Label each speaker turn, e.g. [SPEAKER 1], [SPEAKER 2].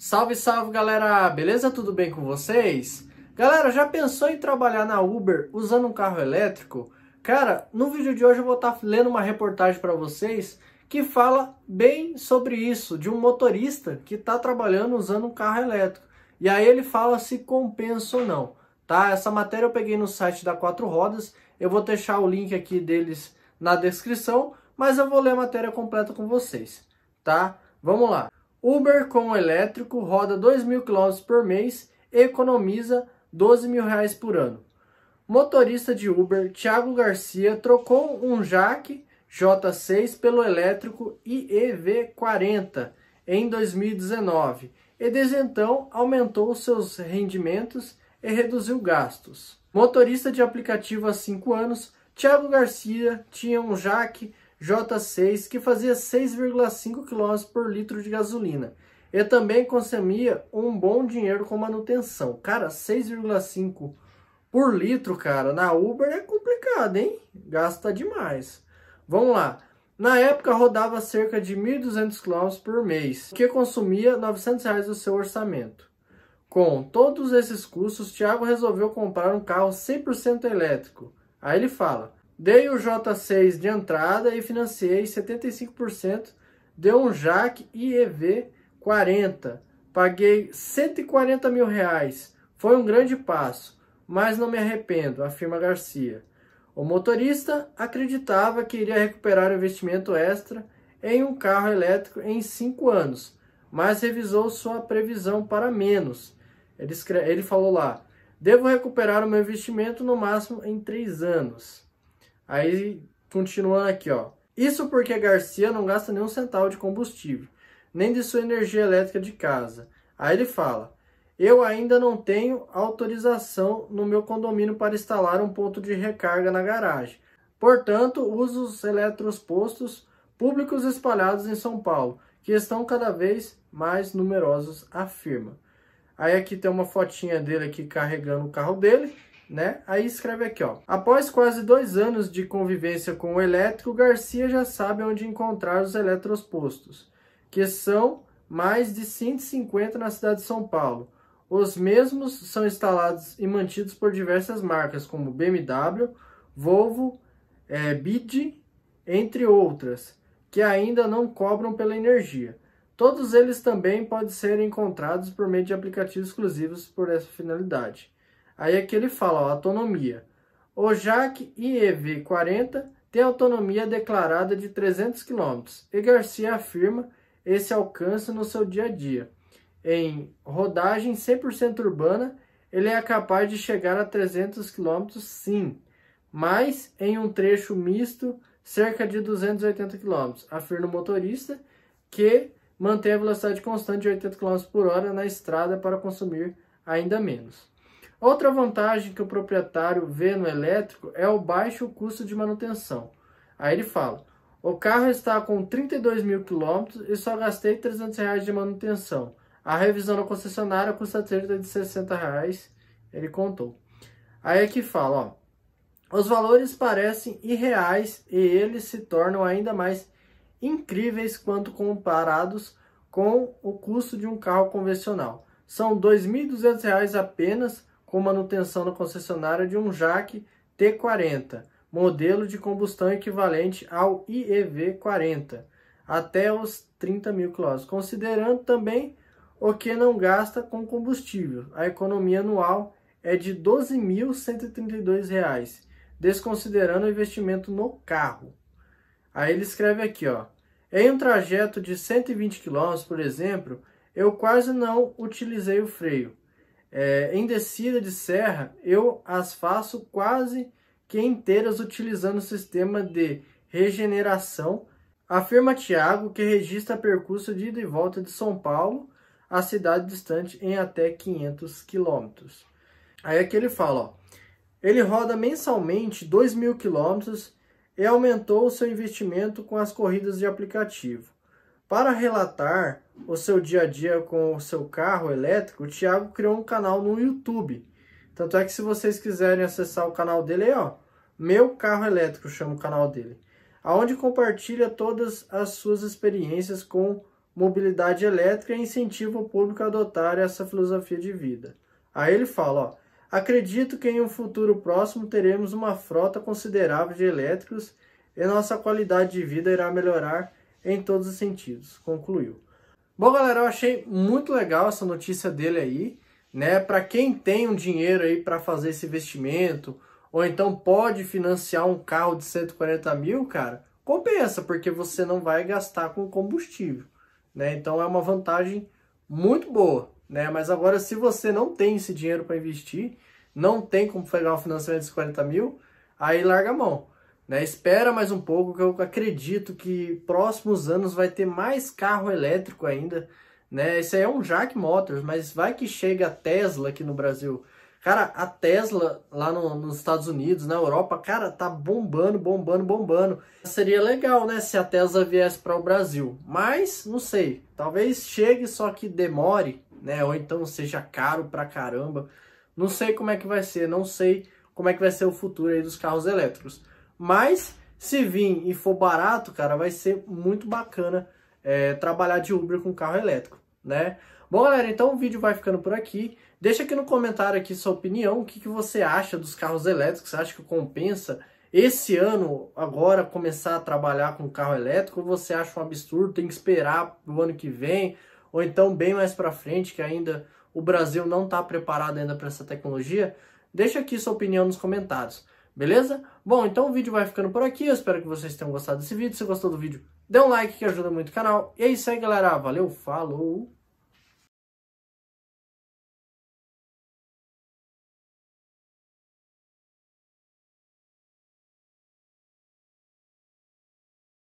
[SPEAKER 1] Salve, salve galera! Beleza? Tudo bem com vocês? Galera, já pensou em trabalhar na Uber usando um carro elétrico? Cara, no vídeo de hoje eu vou estar tá lendo uma reportagem para vocês que fala bem sobre isso, de um motorista que está trabalhando usando um carro elétrico. E aí ele fala se compensa ou não, tá? Essa matéria eu peguei no site da Quatro Rodas, eu vou deixar o link aqui deles na descrição, mas eu vou ler a matéria completa com vocês, tá? Vamos lá. Uber com elétrico roda 2 mil km por mês e economiza 12 mil reais por ano. Motorista de Uber Thiago Garcia trocou um Jaque J6 pelo elétrico IEV40 em 2019 e desde então aumentou seus rendimentos e reduziu gastos. Motorista de aplicativo há 5 anos, Thiago Garcia tinha um Jaque J6, que fazia 6,5 km por litro de gasolina. E também consumia um bom dinheiro com manutenção. Cara, 6,5 por litro, cara, na Uber é complicado, hein? Gasta demais. Vamos lá. Na época rodava cerca de 1.200 km por mês, que consumia R$ 900 reais do seu orçamento. Com todos esses custos, Thiago resolveu comprar um carro 100% elétrico. Aí ele fala, Dei o J6 de entrada e financiei 75%, deu um JAC IEV 40. Paguei 140 mil reais. Foi um grande passo, mas não me arrependo, afirma Garcia. O motorista acreditava que iria recuperar o investimento extra em um carro elétrico em cinco anos, mas revisou sua previsão para menos. Ele, escreve, ele falou lá: devo recuperar o meu investimento no máximo em três anos. Aí, continuando aqui, ó. Isso porque Garcia não gasta nenhum centavo de combustível, nem de sua energia elétrica de casa. Aí ele fala: Eu ainda não tenho autorização no meu condomínio para instalar um ponto de recarga na garagem. Portanto, uso os eletropostos públicos espalhados em São Paulo, que estão cada vez mais numerosos, afirma. Aí aqui tem uma fotinha dele aqui carregando o carro dele né? Aí escreve aqui, ó. Após quase dois anos de convivência com o elétrico, Garcia já sabe onde encontrar os eletropostos, que são mais de 150 na cidade de São Paulo. Os mesmos são instalados e mantidos por diversas marcas, como BMW, Volvo, é, BID, entre outras, que ainda não cobram pela energia. Todos eles também podem ser encontrados por meio de aplicativos exclusivos por essa finalidade. Aí aqui é ele fala, ó, autonomia. O JAC IEV-40 tem autonomia declarada de 300 km e Garcia afirma esse alcance no seu dia a dia. Em rodagem 100% urbana, ele é capaz de chegar a 300 km sim, mas em um trecho misto, cerca de 280 km, afirma o motorista, que mantém a velocidade constante de 80 km por hora na estrada para consumir ainda menos. Outra vantagem que o proprietário vê no elétrico é o baixo custo de manutenção. Aí ele fala, o carro está com 32 mil quilômetros e só gastei 300 reais de manutenção. A revisão da concessionária custa cerca de 60 reais, ele contou. Aí é que fala, ó, os valores parecem irreais e eles se tornam ainda mais incríveis quando comparados com o custo de um carro convencional. São R$ 2.200 apenas com manutenção na concessionária de um JAC T40, modelo de combustão equivalente ao IEV40, até os 30 mil km, considerando também o que não gasta com combustível. A economia anual é de R$ 12.132, desconsiderando o investimento no carro. Aí ele escreve aqui, ó. Em um trajeto de 120 km, por exemplo, eu quase não utilizei o freio, é, em descida de serra, eu as faço quase que inteiras utilizando o sistema de regeneração, afirma Tiago, que registra percurso de ida e volta de São Paulo à cidade distante em até 500 quilômetros. Aí é que ele fala, ó, ele roda mensalmente 2 mil quilômetros e aumentou o seu investimento com as corridas de aplicativo. Para relatar o seu dia a dia com o seu carro elétrico, o Thiago criou um canal no YouTube. Tanto é que se vocês quiserem acessar o canal dele, é ó, Meu Carro Elétrico chama o canal dele, aonde compartilha todas as suas experiências com mobilidade elétrica e incentiva o público a adotar essa filosofia de vida. Aí ele fala, ó, acredito que em um futuro próximo teremos uma frota considerável de elétricos e nossa qualidade de vida irá melhorar em todos os sentidos, concluiu. Bom, galera, eu achei muito legal essa notícia dele aí, né? Para quem tem um dinheiro aí para fazer esse investimento, ou então pode financiar um carro de 140 mil, cara, compensa, porque você não vai gastar com combustível, né? Então é uma vantagem muito boa, né? Mas agora, se você não tem esse dinheiro para investir, não tem como pegar um financiamento de 40 mil, aí larga a mão. Né? Espera mais um pouco, que eu acredito que próximos anos vai ter mais carro elétrico ainda. Né? Esse aí é um Jack Motors, mas vai que chega a Tesla aqui no Brasil. Cara, a Tesla lá no, nos Estados Unidos, na Europa, cara, tá bombando, bombando, bombando. Seria legal, né, se a Tesla viesse para o Brasil. Mas, não sei, talvez chegue, só que demore, né? Ou então seja caro pra caramba. Não sei como é que vai ser, não sei como é que vai ser o futuro aí dos carros elétricos. Mas se vir e for barato, cara, vai ser muito bacana é, trabalhar de Uber com carro elétrico, né? Bom, galera, então o vídeo vai ficando por aqui. Deixa aqui no comentário aqui sua opinião, o que, que você acha dos carros elétricos, você acha que compensa esse ano agora começar a trabalhar com carro elétrico, ou você acha um absurdo, tem que esperar o ano que vem, ou então bem mais para frente, que ainda o Brasil não está preparado ainda para essa tecnologia? Deixa aqui sua opinião nos comentários. Beleza? Bom, então o vídeo vai ficando por aqui. Eu espero que vocês tenham gostado desse vídeo. Se gostou do vídeo, dê um like que ajuda muito o canal. E é isso aí, galera. Valeu, falou!